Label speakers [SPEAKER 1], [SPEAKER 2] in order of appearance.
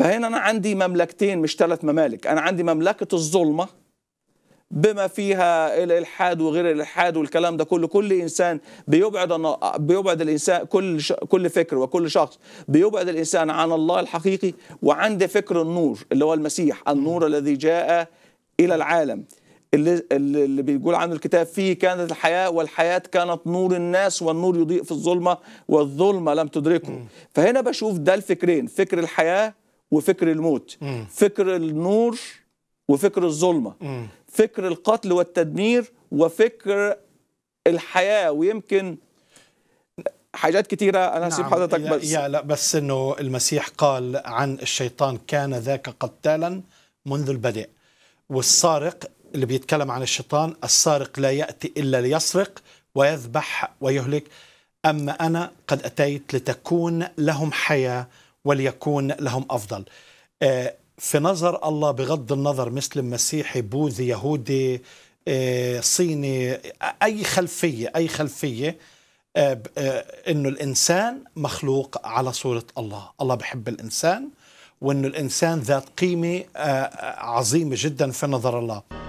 [SPEAKER 1] فهنا أنا عندي مملكتين مش ثلاث ممالك أنا عندي مملكة الظلمة بما فيها الالحاد وغير الالحاد والكلام ده كله كل انسان بيبعد بيبعد الانسان كل ش... كل فكر وكل شخص بيبعد الانسان عن الله الحقيقي وعندي فكر النور اللي هو المسيح النور الذي جاء الى العالم اللي اللي بيقول عنه الكتاب فيه كانت الحياه والحياه كانت نور الناس والنور يضيء في الظلمه والظلمه لم تدركه فهنا بشوف ده الفكرين فكر الحياه وفكر الموت مم. فكر النور وفكر الظلمة مم. فكر القتل والتدمير وفكر الحياة ويمكن حاجات كثيرة أنا هسيب نعم. حضرتك بس يا
[SPEAKER 2] لا بس أنه المسيح قال عن الشيطان كان ذاك قتالا منذ البدء والسارق اللي بيتكلم عن الشيطان السارق لا يأتي إلا ليسرق ويذبح ويهلك أما أنا قد أتيت لتكون لهم حياة وليكون لهم أفضل آه، في نظر الله بغض النظر مسلم مسيحي بوذي يهودي آه، صيني أي خلفية أي خلفية آه، أنه الإنسان مخلوق على صورة الله الله بحب الإنسان وأنه الإنسان ذات قيمة عظيمة جدا في نظر الله